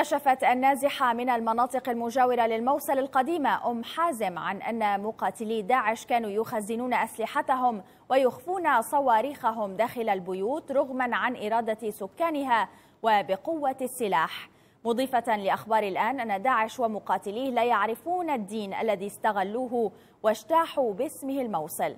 كشفت النازحة من المناطق المجاورة للموصل القديمة أم حازم عن أن مقاتلي داعش كانوا يخزنون أسلحتهم ويخفون صواريخهم داخل البيوت رغما عن إرادة سكانها وبقوة السلاح مضيفة لأخبار الآن أن داعش ومقاتليه لا يعرفون الدين الذي استغلوه واجتاحوا باسمه الموصل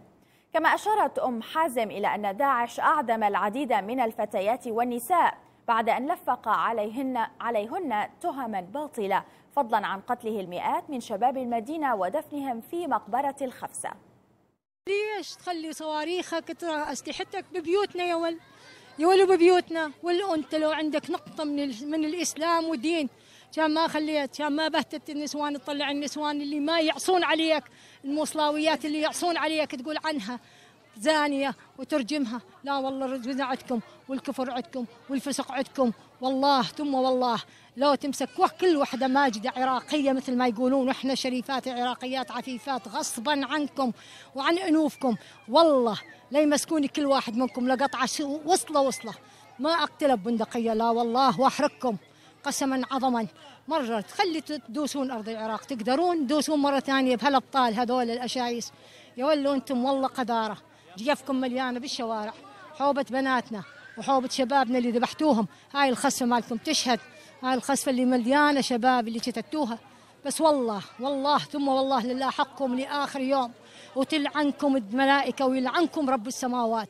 كما أشارت أم حازم إلى أن داعش أعدم العديد من الفتيات والنساء بعد أن لفق عليهن, عليهن تهما باطلة فضلا عن قتله المئات من شباب المدينة ودفنهم في مقبرة الخفسة ليش تخلي صواريخك ترى أسلحتك ببيوتنا يا ول يولوا ببيوتنا ولا أنت لو عندك نقطة من, من الإسلام ودين كان ما خليت كان ما بهتت النسوان تطلع النسوان اللي ما يعصون عليك الموصلاويات اللي يعصون عليك تقول عنها زانية وترجمها لا والله الرجل عندكم والكفر عندكم والفسق عندكم والله ثم والله لو تمسك كل وحدة ماجدة عراقية مثل ما يقولون وإحنا شريفات عراقيات عفيفات غصبا عنكم وعن أنوفكم والله لا يمسكوني كل واحد منكم لقطعة وصلة وصلة ما أقتل بندقية لا والله وأحرقكم قسما عظما مرة تخلي تدوسون أرض العراق تقدرون تدوسون مرة ثانية بهالأبطال هذول الأشايس يا أنتم والله قذاره جيفكم مليانه بالشوارع حوبه بناتنا وحوبة شبابنا اللي ذبحتوهم هاي الخسفة مالكم تشهد هاي الخسفة اللي مليانة شباب اللي كتتوها بس والله والله ثم والله لله حقكم لآخر يوم وتلعنكم الملائكة ويلعنكم رب السماوات